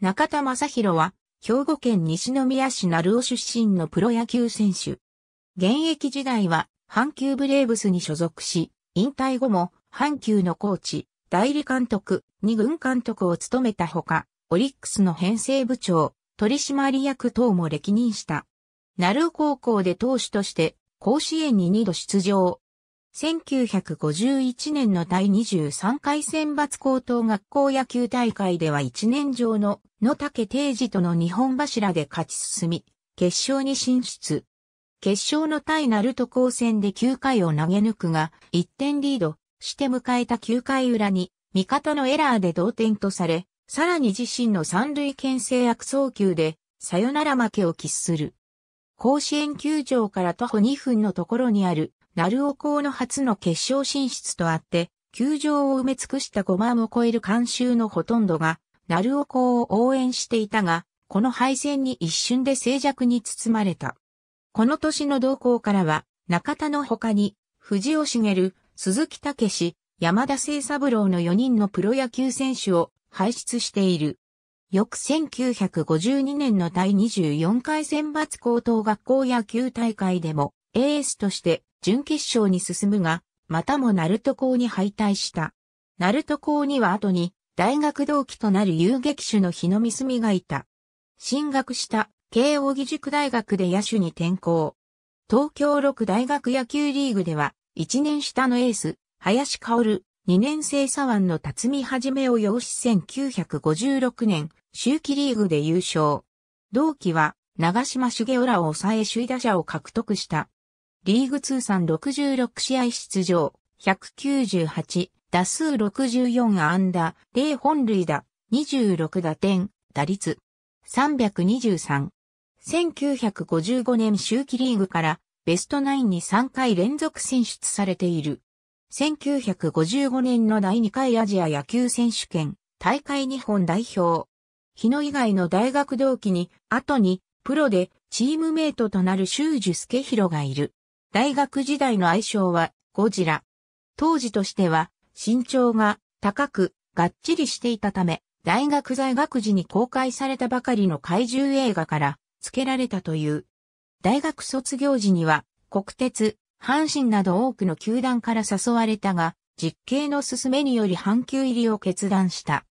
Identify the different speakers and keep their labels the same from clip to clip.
Speaker 1: 中田正宏は、兵庫県西宮市鳴尾出身のプロ野球選手。現役時代は、阪急ブレーブスに所属し、引退後も、阪急のコーチ、代理監督、二軍監督を務めたほか、オリックスの編成部長、取締役等も歴任した。鳴尾高校で投手として、甲子園に二度出場、1951年の第23回選抜高等学校野球大会では1年上の野竹定時との日本柱で勝ち進み、決勝に進出。決勝の対ナルト高戦で9回を投げ抜くが、1点リードして迎えた9回裏に、味方のエラーで同点とされ、さらに自身の三塁牽制悪送球で、さよなら負けを喫する。甲子園球場から徒歩2分のところにある鳴尾校の初の決勝進出とあって、球場を埋め尽くした5万を超える観衆のほとんどが、鳴尾校を応援していたが、この敗戦に一瞬で静寂に包まれた。この年の動向からは、中田の他に、藤尾茂、鈴木武史、山田聖三郎の4人のプロ野球選手を輩出している。翌1952年の第24回選抜高等学校野球大会でも、エースとして準決勝に進むが、またもナルト校に敗退した。ナルト校には後に、大学同期となる遊撃手の日野美澄がいた。進学した慶応義塾大学で野手に転校。東京六大学野球リーグでは、1年下のエース、林香る、2年生左腕の辰巳はじめを擁し1956年、秋季リーグで優勝。同期は、長島茂雄らを抑え首位打者を獲得した。リーグ通算66試合出場、198、打数64安打、0本塁打、26打点、打率、323。1955年秋季リーグからベストナインに3回連続選出されている。1955年の第2回アジア野球選手権大会日本代表。日野以外の大学同期に、後にプロでチームメイトとなる修樹介弘がいる。大学時代の愛称はゴジラ。当時としては身長が高くがっちりしていたため、大学在学時に公開されたばかりの怪獣映画から付けられたという。大学卒業時には国鉄、阪神など多くの球団から誘われたが、実刑の勧めにより阪急入りを決断した。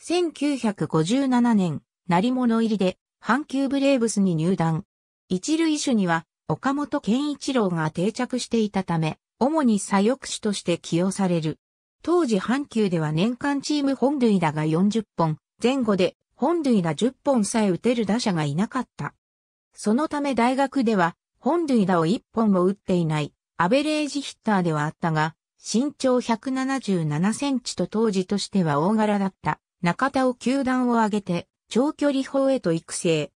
Speaker 1: 1957年、成り物入りで阪急ブレーブスに入団。一塁手には岡本健一郎が定着していたため、主に左翼手として起用される。当時阪急では年間チーム本塁打が40本、前後で本塁打10本さえ打てる打者がいなかった。そのため大学では本塁打を1本も打っていないアベレージヒッターではあったが、身長177センチと当時としては大柄だった中田を球団を挙げて長距離砲へと育成。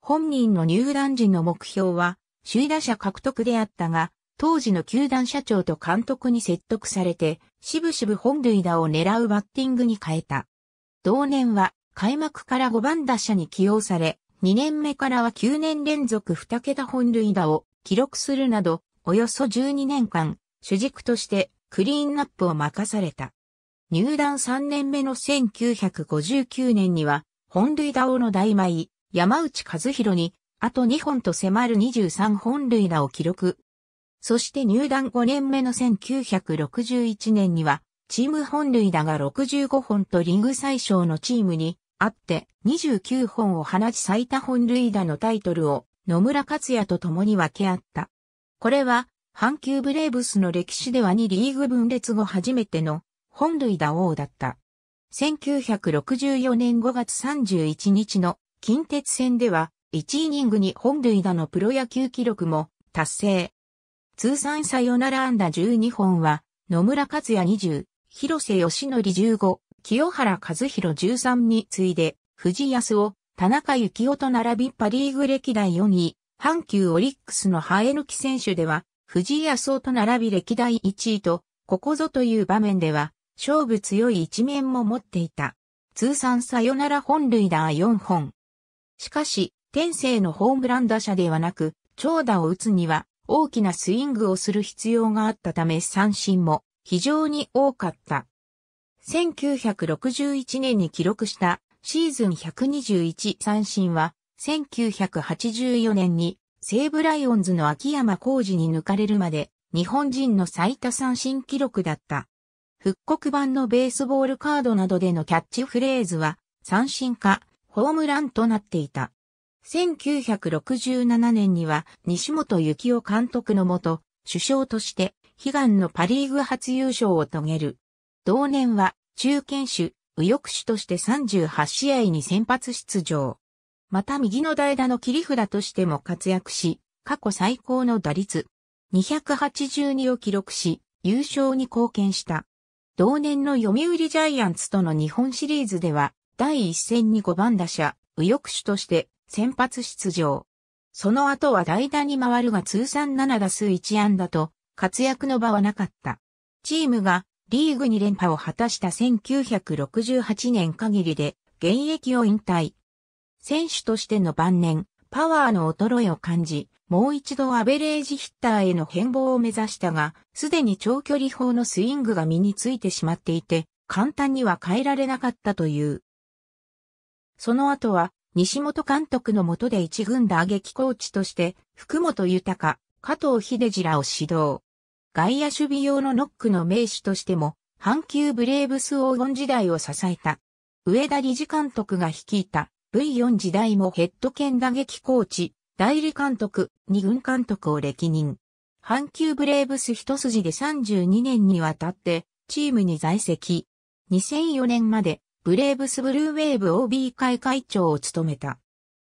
Speaker 1: 本人の入団時の目標は首位打者獲得であったが、当時の球団社長と監督に説得されて、しぶしぶ本塁打を狙うバッティングに変えた。同年は、開幕から5番打者に起用され、2年目からは9年連続2桁本塁打を記録するなど、およそ12年間、主軸としてクリーンナップを任された。入団3年目の1959年には、本塁打王の大舞山内和弘にあと2本と迫る23本塁打を記録。そして入団5年目の1961年には、チーム本塁打が65本とリーグ最小のチームにあって29本を放ち最多本塁打のタイトルを野村克也と共に分け合った。これは、阪急ブレーブスの歴史では2リーグ分裂後初めての本塁打王だった。1964年5月31日の近鉄戦では1イニングに本塁打のプロ野球記録も達成。通算サヨナラ安打12本は、野村克也20、広瀬義則15、清原和弘13に次いで、藤安を、田中幸夫と並びパリーグ歴代4位、阪急オリックスの生え抜き選手では、藤安をと並び歴代1位と、ここぞという場面では、勝負強い一面も持っていた。通算サヨナラ本塁打4本。しかし、天性のホームラン打者ではなく、長打を打つには大きなスイングをする必要があったため三振も非常に多かった。1961年に記録したシーズン121三振は、1984年に西武ライオンズの秋山浩二に抜かれるまで日本人の最多三振記録だった。復刻版のベースボールカードなどでのキャッチフレーズは、三振か、ホームランとなっていた。1967年には西本幸雄監督のもと、首相として悲願のパリーグ初優勝を遂げる。同年は中堅手、右翼手として38試合に先発出場。また右の代打の切り札としても活躍し、過去最高の打率282を記録し、優勝に貢献した。同年の読売ジャイアンツとの日本シリーズでは、第1戦に5番打者、右翼手として先発出場。その後は代打に回るが通算7打数1安打と活躍の場はなかった。チームがリーグに連覇を果たした1968年限りで現役を引退。選手としての晩年、パワーの衰えを感じ、もう一度アベレージヒッターへの変貌を目指したが、すでに長距離砲のスイングが身についてしまっていて、簡単には変えられなかったという。その後は西本監督の下で一軍打撃コーチとして、福本豊、加藤秀次らを指導。外野守備用のノックの名手としても、阪急ブレーブス黄金時代を支えた。上田理事監督が率いた、v 4時代もヘッド兼打撃コーチ、代理監督、二軍監督を歴任。阪急ブレーブス一筋で32年にわたって、チームに在籍。2004年までブレーブスブルーウェーブ OB 会会長を務めた。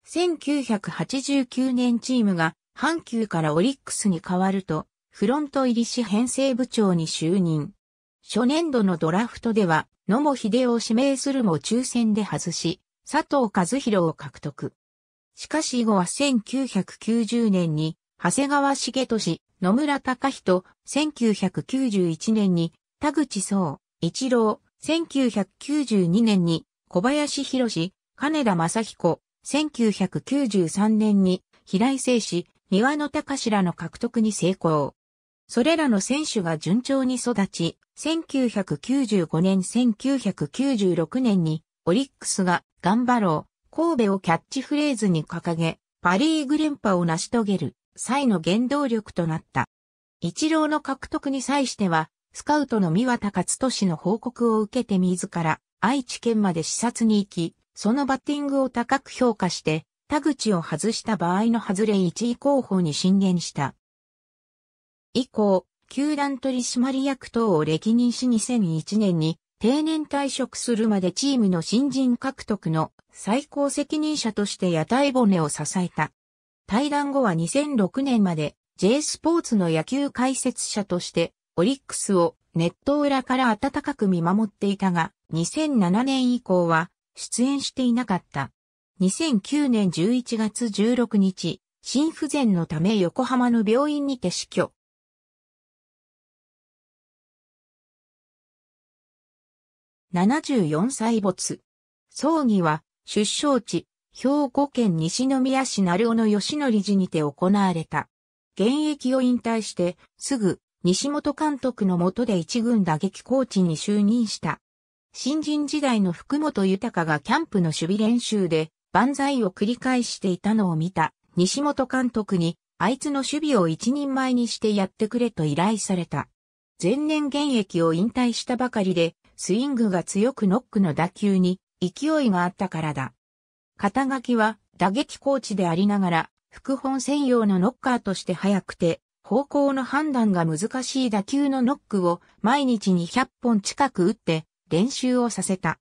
Speaker 1: 1989年チームが阪急からオリックスに変わると、フロント入りし編成部長に就任。初年度のドラフトでは、野茂秀夫を指名するも抽選で外し、佐藤和弘を獲得。しかし以後は1990年に、長谷川茂俊、野村隆人、1991年に、田口総、一郎、1992年に小林博士、金田正彦、1993年に平井誠氏、三輪のしらの獲得に成功。それらの選手が順調に育ち、1995年1996年にオリックスが頑張ろう、神戸をキャッチフレーズに掲げ、パリーグ連覇を成し遂げる際の原動力となった。一郎の獲得に際しては、スカウトの三和高津氏の報告を受けて自ら愛知県まで視察に行き、そのバッティングを高く評価して、田口を外した場合の外れ1位候補に進言した。以降、球団取締役等を歴任し2001年に定年退職するまでチームの新人獲得の最高責任者として屋台骨を支えた。対談後は2006年まで J スポーツの野球解説者としてオリックスをネット裏から温かく見守っていたが、2007年以降は出演していなかった。2009年11月16日、心不全のため横浜の病院にて死去。74歳没。葬儀は出生地、兵庫県西宮市鳴尾の吉典寺にて行われた。現役を引退して、すぐ西本監督の下で一軍打撃コーチに就任した。新人時代の福本豊がキャンプの守備練習で万歳を繰り返していたのを見た西本監督にあいつの守備を一人前にしてやってくれと依頼された。前年現役を引退したばかりでスイングが強くノックの打球に勢いがあったからだ。肩書きは打撃コーチでありながら副本専用のノッカーとして早くて方向の判断が難しい打球のノックを毎日200本近く打って練習をさせた。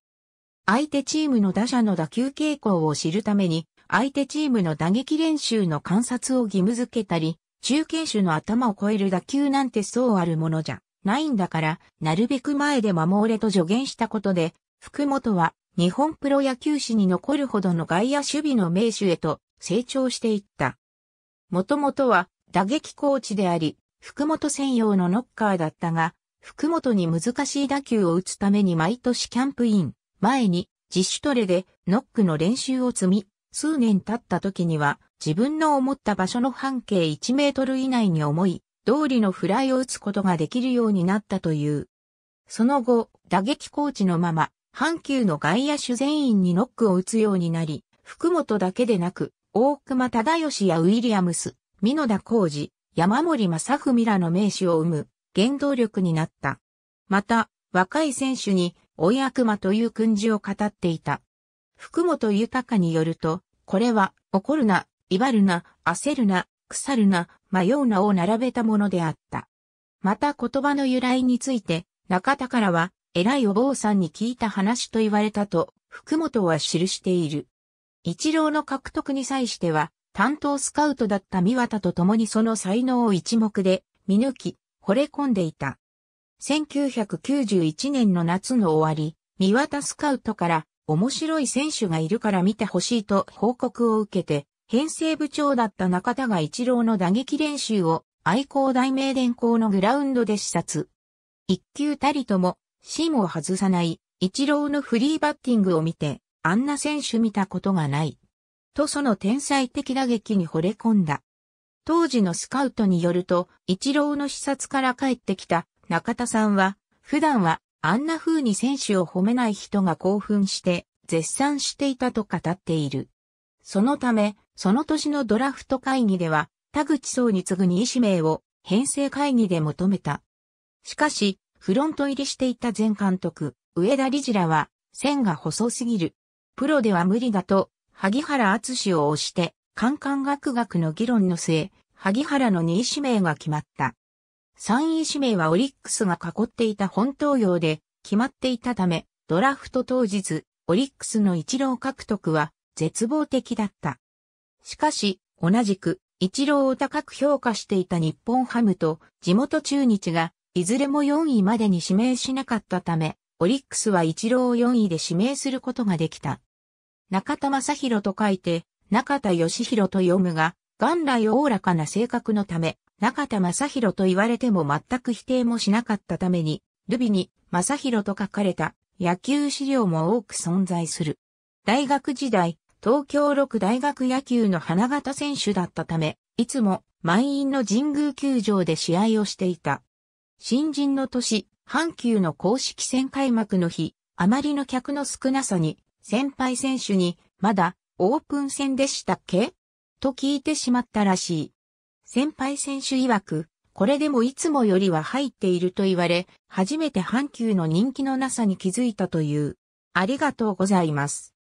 Speaker 1: 相手チームの打者の打球傾向を知るために、相手チームの打撃練習の観察を義務付けたり、中継手の頭を超える打球なんてそうあるものじゃないんだから、なるべく前で守れと助言したことで、福本は日本プロ野球史に残るほどの外野守備の名手へと成長していった。もともとは打撃コーチであり、福本専用のノッカーだったが、福本に難しい打球を打つために毎年キャンプイン、前に自主トレでノックの練習を積み、数年経った時には自分の思った場所の半径1メートル以内に思い、通りのフライを打つことができるようになったという。その後、打撃コーチのまま、阪急の外野手全員にノックを打つようになり、福本だけでなく、大熊忠義やウィリアムス、美濃田浩二、山森正文らの名手を生む原動力になった。また、若い選手に、追い悪魔という訓示を語っていた。福本豊によると、これは、怒るな、威張るな、焦るな、腐るな、迷うなを並べたものであった。また言葉の由来について、中田からは、偉いお坊さんに聞いた話と言われたと、福本は記している。一郎の獲得に際しては、担当スカウトだった三田と共にその才能を一目で見抜き、惚れ込んでいた。1991年の夏の終わり、三田スカウトから面白い選手がいるから見てほしいと報告を受けて、編成部長だった中田が一郎の打撃練習を愛工大名電校のグラウンドで視察。一球たりとも、芯を外さない、一郎のフリーバッティングを見て、あんな選手見たことがない。とその天才的打撃に惚れ込んだ。当時のスカウトによると、一郎の視察から帰ってきた中田さんは、普段はあんな風に選手を褒めない人が興奮して絶賛していたと語っている。そのため、その年のドラフト会議では、田口総に次ぐ2位指名を編成会議で求めた。しかし、フロント入りしていた前監督、上田理事らは、線が細すぎる。プロでは無理だと萩原厚氏を推して、官官学学の議論の末、萩原の2位指名が決まった。3位指名はオリックスが囲っていた本東洋で決まっていたため、ドラフト当日、オリックスの一郎獲得は絶望的だった。しかし、同じく一郎を高く評価していた日本ハムと地元中日がいずれも4位までに指名しなかったため、オリックスは一郎を4位で指名することができた。中田正宏と書いて、中田義弘と読むが、元来おおらかな性格のため、中田正宏と言われても全く否定もしなかったために、ルビに正宏と書かれた野球資料も多く存在する。大学時代、東京六大学野球の花形選手だったため、いつも満員の神宮球場で試合をしていた。新人の年、阪急の公式戦開幕の日、あまりの客の少なさに先輩選手に、まだ、オープン戦でしたっけと聞いてしまったらしい。先輩選手曰く、これでもいつもよりは入っていると言われ、初めて阪急の人気のなさに気づいたという。ありがとうございます。